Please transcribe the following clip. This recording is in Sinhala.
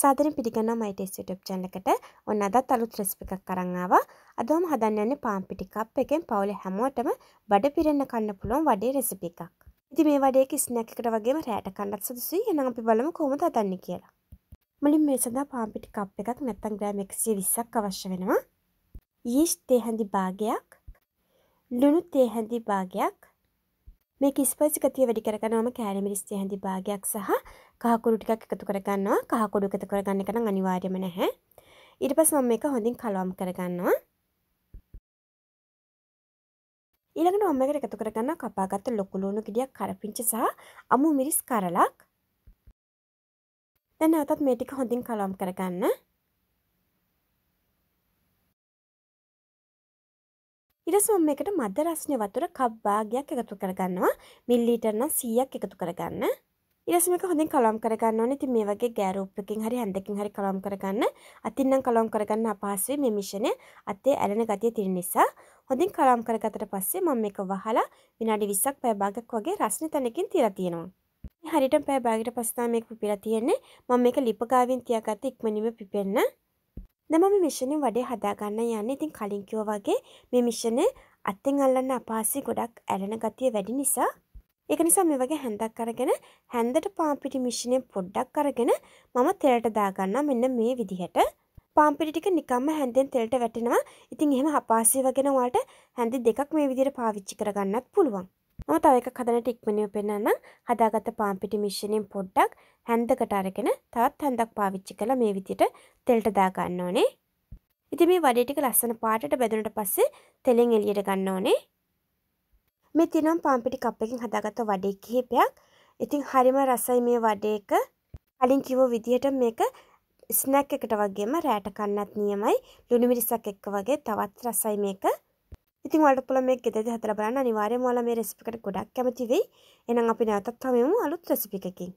සාදරෙන් පිටිගන්න මයිටස් YouTube channel එකට ඔන්න අදත් අලුත් රෙසිපි එකක් අරන් ආවා. අදම හදන්න යන්නේ පාන් පිටි කප් එකෙන් පවුලේ හැමෝටම බඩ පිරෙන්න කන්න පුළුවන් වඩේ රෙසිපි එකක්. ඉතින් මේ වඩේ ස්නැක් එකට වගේම රැට කන්නත් සුදුසුයි. එහෙනම් අපි බලමු කොහොමද හදන්නේ කියලා. මුලින් මේ සඳහා පාන් පිටි කප් එකක් නැත්තම් ග්‍රෑම් 120ක් අවශ්‍ය වෙනවා. යීස්ට් තේ හැඳි භාගයක්, ලුණු තේ හැඳි භාගයක්, මේ කිස්පයිසි ගතිය වැඩි කරගන්නවම කෑලිමිරිස්ටි හැඳි භාගයක් සහ කහකුරු ටිකක් එකතු කරගන්නවා කහකුඩු එකතු කරගන්න එක නම් අනිවාර්යම නැහැ ඊට පස්සේ මම මේක හොඳින් කලවම් කරගන්නවා ඊළඟට මම මේකට එකතු කරගන්න කපාගත්ත ලොකු ලුණු ගෙඩියක් කරපිංච සහ අමු මිරිස් කරලක් දැන් නැවතත් මේ ටික හොඳින් කලවම් කරගන්න ඉරසුම් එකට මධ්‍ය රස්නය වතුර කප් භාගයක් එකතු කරගන්නවා මිල්ලීටර් නම් 100ක් එකතු කරගන්න. ඉරසම එක හොඳින් කලම් කරගන්න ඕනේ. ඉතින් මේ වගේ ගෑරූපකින් හරි හැන්දකින් හරි කලම් කරගන්න. අතින් නම් කලම් කරගන්න අපහසුයි මේ මිශ්‍රණය අතේ ඇලෙන ගතිය තියෙන නිසා. හොඳින් කලම් කරගත්තට පස්සේ මම මේක වහලා විනාඩි 20ක් පැය භාගයක් වගේ රස්නේ තැනකින් තියලා තියෙනවා. හරියට පැය භාගයකට පස්සේ තමයි මේක පිපිලා තියෙන්නේ. මම මේක ලිප ගාවින් තියාගත්ත ඉක්මනින්ම පිපෙන්න. දැන් මම මිෂනේ වැඩේ හදාගන්න යන්නේ. ඉතින් කලින් කිව්වා වගේ මේ මිෂනේ අත්ෙන් අල්ලන්න අපාසි ගොඩක් ඇලෙන ගතිය වැඩි නිසා ඒක නිසා මේ වගේ හැන්දක් අරගෙන හැන්දට පාම්පිටි මිෂනේ පොඩ්ඩක් අරගෙන මම තෙලට දාගන්නවා මෙන්න මේ විදිහට. පාම්පිටි ටික නිකම්ම හැන්දෙන් තෙලට වැටෙනවා. ඉතින් එහෙම අපාසිය වගේ නම් හැන්දි දෙකක් මේ විදිහට පාවිච්චි කරගන්නත් පුළුවන්. මම තව එකක් හදනට ඉක්මනින් පෙන්නන්න හදාගත්ත පාන් පිටි මිශ්‍රණයෙන් පොඩ්ඩක් හැන්දකට අරගෙන තවත් හැන්දක් පාවිච්චි කරලා මේ විදිහට තෙලට දා ගන්න ඕනේ. ඉතින් මේ වඩේ ටික ලස්සන පාටට බැදුනට පස්සේ තෙලෙන් එළියට ගන්න ඕනේ. මේ තියෙනවා පාන් පිටි කප් එකකින් හදාගත්ත වඩේ කිහිපයක්. ඉතින් හරිම රසයි මේ වඩේක. කලින් කිව්ව විදිහට මේක ස්නැක් එකට වගේම රෑට කන්නත් නියමයි ලුණු මිරිසක් එක්ක වගේ තවත් රසයි මේක ඉතින් වලට පුළ මේ ගෙදෙද හතර බලන්න අනිවාර්යයෙන්ම ඔයාලා මේ රෙසිපි එකට ගොඩක් කැමති වෙයි. එහෙනම් අපි නැවතත් හමුවෙමු අලුත් රෙසිපි එකකින්.